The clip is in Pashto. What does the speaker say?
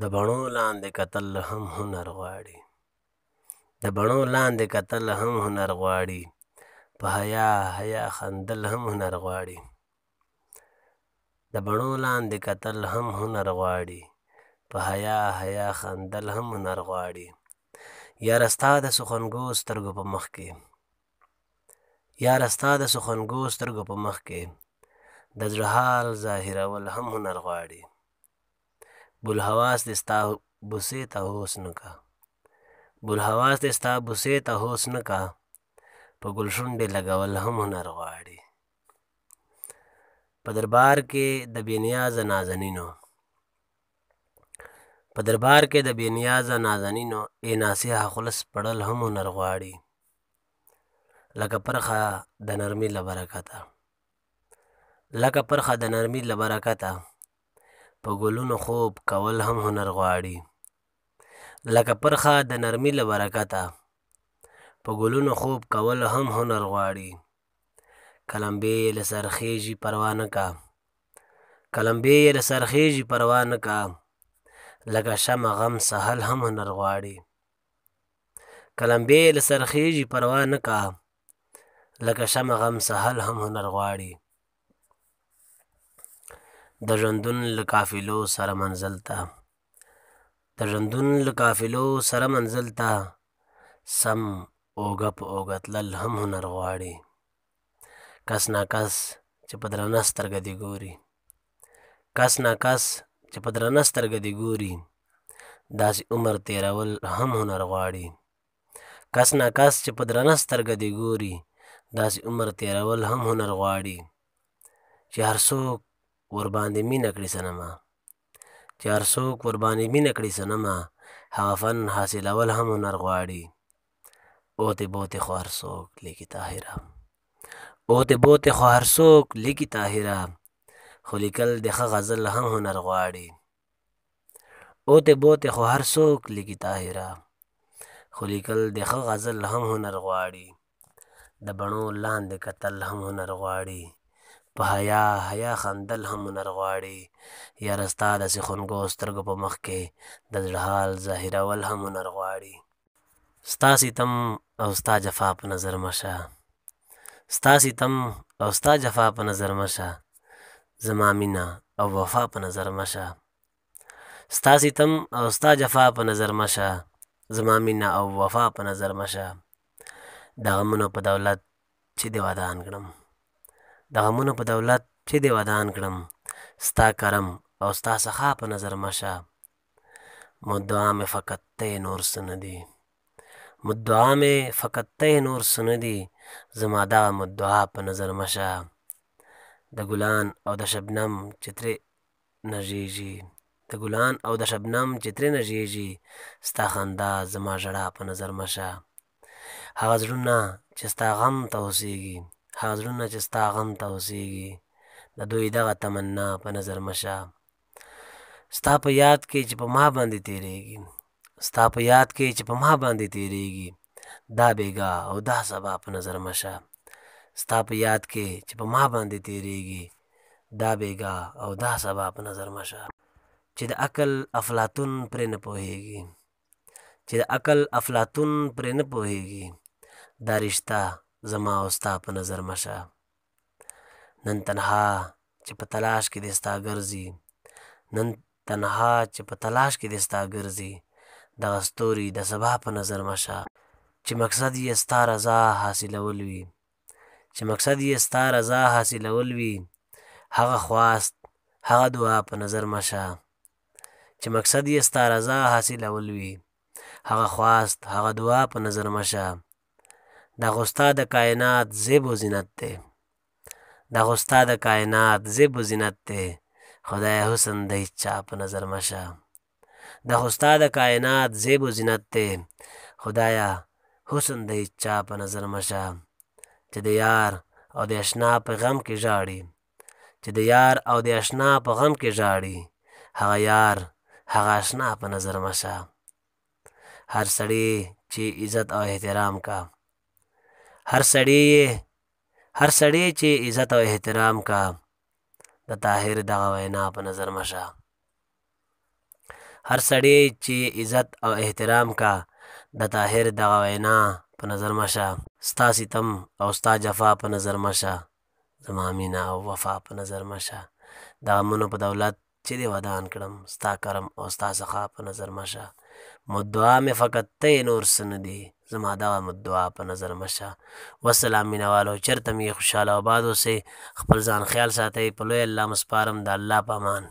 د بڼو لاندې کتل هم هنر غواړي د بڼو لاندې کتل هم هنر غواړي په حیا حیا خندل هم هنر غواړي د بڼو لاندې کتل هم هنر غواړي په حیا حیا خندل هم هنر غواړي یاره ستا د سخنګو سترګو په مخ کې یاره ستا د سخنګو سترګو په مخ کې د زړه حال ظاهرول هم هنر غواړي بلحواس دې ستا بوسې ته هوس نه کا بلحواس دې ستا بوسې ته هوس نه کا په ګل شونډې لګول هم هنر غواړي په دربار کې د بېنیاز نازنینو په دربار کې د بېنیاز نازنینو اے ناسیه خلص پړل هم هنر غواړي لکه پرخه د نرمي لبرکته لکه پرخه د نرمي لبرکته په ګلونو خوب کول هم هنر غواړي لکه پرخه د نرمي له برکته په ګلونو خوب کول هم هنر غواړي کلمبې له سرخیږي پروا نه کا کلمبې له سرخیږي پروا نه کا لکه شمع غم سهل هم هنر غواړي کلمبې له سرخیږي پروا نه کا لکه شمع غم سهل هم هنر غواړي د ژوندون له قافلو سره منزل ته د ژوندون له قافلو سره منزل ته سم اوږه په اوږه تلل هم هنر غواړي کس ناکس چې په درنه سترګه دې ګوري کس ناکس چې په درنه سترګه دې ګوري داسې عمر تیرول هم هنر غواړي کس ناکس چې په درنه سترګه دې ګوري داسې عمر تیرول هم هنر غواړي چې هر څوک ورباندې مینه کړي صنمه چې هر څوک ورباندې مینه کړي صنمه هغه فن حاصلول هم هنر غواړي اوتې بوتې خو هر څوک لیکي طاهره اوتې بوتې خو هر څوک لیکي طاهره خو لیکل د ښه غزل هم هنر غواړي اوتې بوتې خو هر څوک لیکي طاهره خو لیکل د ښه غزل هم هنر غواړي د بڼو لاندې کتل هم هنر غواړي په حیا حیا خندل هم هنر غواړي یاره ستا داسې خونګو سترګو په مخ کې د زړه حال ظاهرول هم هنر غواړي ستا ستم او ستا جفا په نظر مشه ستا ستم او ستا جفا په نظر مشه زما مینه او وفا په نظر مشه ستا ستم او ستا جفا په نظر مشه زما مینه او وفا په نظر مشه د غمونو په دولت چې دې ودان کړم د غمونو په دولت چې دی ودان کړم ستا کرم او ستا څخه په نظر مشه مدعا مې فقط ته نور څه نه دی مدعا مې فقط ته نور سن دي زما دا مدعا په نظر مشه د ګلان او د شبنم چترې نژیږي د ګلان او د شبنم چترې نژیږي ستا خندا زما ژړا په نظر مشه هغه زړونه چې ستا غم ته اوسیږي زړونه چې ستا غم ته اوسېږي د دوی دغه تمنا په نظر مشه ستا په یاد کې چې په ما باندې تیریږي ستا په یاد کې چې په ما باندې تیریږي دا بیګا او دا سبا په نظر مشه ستا په یاد کې چې په ما باندې تیریږي دا بیګا او دا سبا په نظر مشه چې د عقل افلاطون پرې نه پوهیږي چې د عقل افلاطون پرې نه پوهیږي دا رشتہ زما او ستا په نظر مشه نن تنها چې په تلاش کې د ستا ګرځي نن تنها چې په تلاش کې د ستا ګرځي دغه ستوري د سبا په نظر مشه چې مقصد یې ستا رضا حاصلول وي چې مقصد یې ستا رضا حاصلول وي هغه خواست هغه دعا په نظر مشه چې مقصد یې ستا رضا حاصلول وي هغه خواست هغه دعا په نظر مشه دغه ستا د کائنات زیب و زینت دی دغه ستا د کائنات زیب و زینت دی خدای حسن د چا په نظر مشه دغه ستا د کائنات زیب و زینت دی خدایا حسن د چا په نظر مشه چې د یار او د اشنا په غم کې ژاړي چې د یار او د اشنا په غم کې ژاړي هغه یار هغه اشنا په نظر مشه هر سړی چې عزت او احترام کا هر سړی هر سړی چې عزت او احترام کا د طاهر دغه وینا په نظر مشه هر سړی چې عزت او احترام کا د طاهر دغه وینا په نظر مشه ستا ستم او ستا جفا په نظر مشه زما مینه او وفا په نظر مشه د غمونو په دولت چې دی ودان کړم ستا کرم او ستا څخه په نظر مشه مدعا مې فقط ته نور سن دی زما دغه دعا په نظر مشه وسلام مینوالو چېرته مې خوشحاله آباد اوسئ خپل ځان خیال ساتئ په لوی الله مسپارم د الله په امان